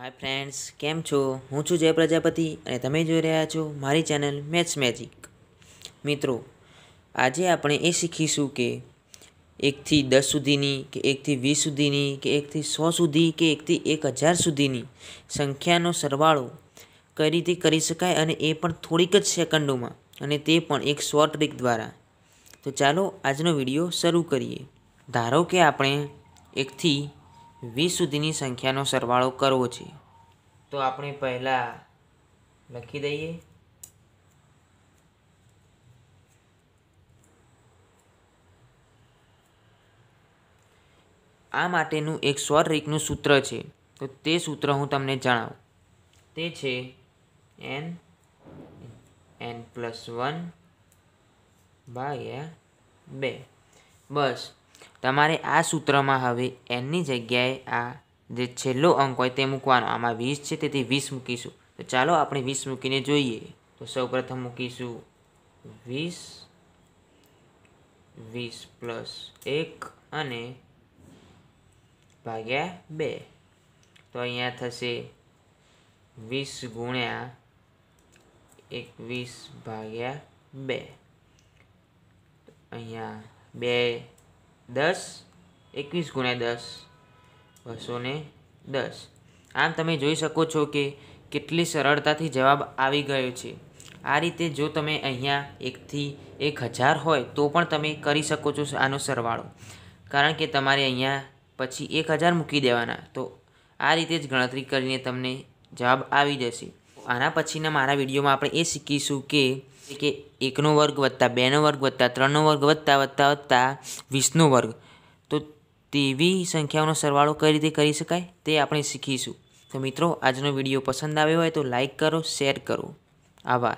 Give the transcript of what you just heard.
hi friends કેમ છો હું છું જય પ્રજાપતિ અને તમે જોઈ રહ્યા છો મારી ચેનલ મેથ્સ મેજિક મિત્રો આજે આપણે એ શીખીશું કે એકથી દસ સુધીની કે એકથી વીસ સુધીની કે એકથી સો સુધી કે એકથી એક હજાર સુધીની સંખ્યાનો સરવાળો કઈ રીતે કરી શકાય અને એ પણ થોડીક જ સેકન્ડોમાં અને તે પણ એક શોર્ટ ટ્રીક દ્વારા તો ચાલો આજનો વિડીયો શરૂ કરીએ ધારો કે આપણે એકથી વીસ સુધીની સંખ્યાનો સરવાળો કરવો છે તો આપણે પહેલાં લખી દઈએ આ માટેનું એક સ્વરરેખનું સૂત્ર છે તો તે સૂત્ર હું તમને જણાવું તે છે એન એન પ્લસ વન ભાગ્યા બે બસ તમારે આ સૂત્રમાં હવે એનની જગ્યાએ આ જે છેલ્લો અંક હોય તે મૂકવાનો આમાં વીસ છે તેથી વીસ મૂકીશું તો ચાલો આપણે વીસ મૂકીને જોઈએ તો સૌપ્રથમ મૂકીશું વીસ વીસ પ્લસ એક અને ભાગ્યા બે તો અહીંયા થશે વીસ ગુણ્યા એકવીસ ભાગ્યા બે અહીંયા બે દસ એકવીસ ગુણ્યા દસ બસો ને દસ આમ તમે જોઈ શકો છો કે કેટલી સરળતાથી જવાબ આવી ગયો છે આ રીતે જો તમે અહીંયા એકથી એક હજાર હોય તો પણ તમે કરી શકો છો આનો સરવાળો કારણ કે તમારે અહીંયા પછી એક હજાર મૂકી દેવાના તો આ રીતે જ ગણતરી કરીને તમને જવાબ આવી જશે આના પછીના મારા વિડીયોમાં આપણે એ શીખીશું કે કે એકનો વર્ગ વધતા બેનો વર્ગ વધતા ત્રણનો વર્ગ વધતા વધતા વધતા વીસનો વર્ગ તો તેવી સંખ્યાઓનો સરવાળો કઈ રીતે કરી શકાય તે આપણે શીખીશું તો મિત્રો આજનો વિડીયો પસંદ આવ્યો હોય તો લાઇક કરો શેર કરો આભાર